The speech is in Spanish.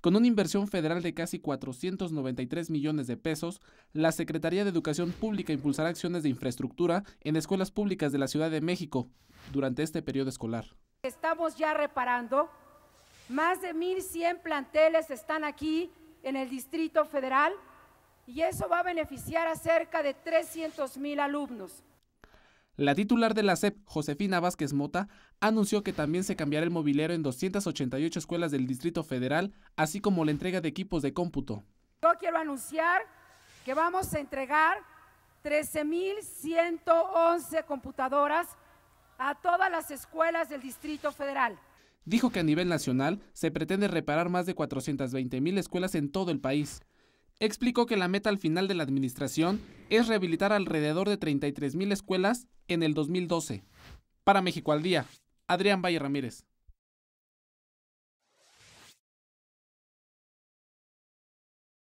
Con una inversión federal de casi 493 millones de pesos, la Secretaría de Educación Pública impulsará acciones de infraestructura en escuelas públicas de la Ciudad de México durante este periodo escolar. Estamos ya reparando. Más de 1.100 planteles están aquí en el Distrito Federal y eso va a beneficiar a cerca de 300.000 alumnos. La titular de la SEP, Josefina Vázquez Mota, anunció que también se cambiará el mobiliario en 288 escuelas del Distrito Federal, así como la entrega de equipos de cómputo. Yo quiero anunciar que vamos a entregar 13.111 computadoras a todas las escuelas del Distrito Federal. Dijo que a nivel nacional se pretende reparar más de 420.000 escuelas en todo el país explicó que la meta al final de la administración es rehabilitar alrededor de 33.000 escuelas en el 2012. Para México al Día, Adrián Valle Ramírez.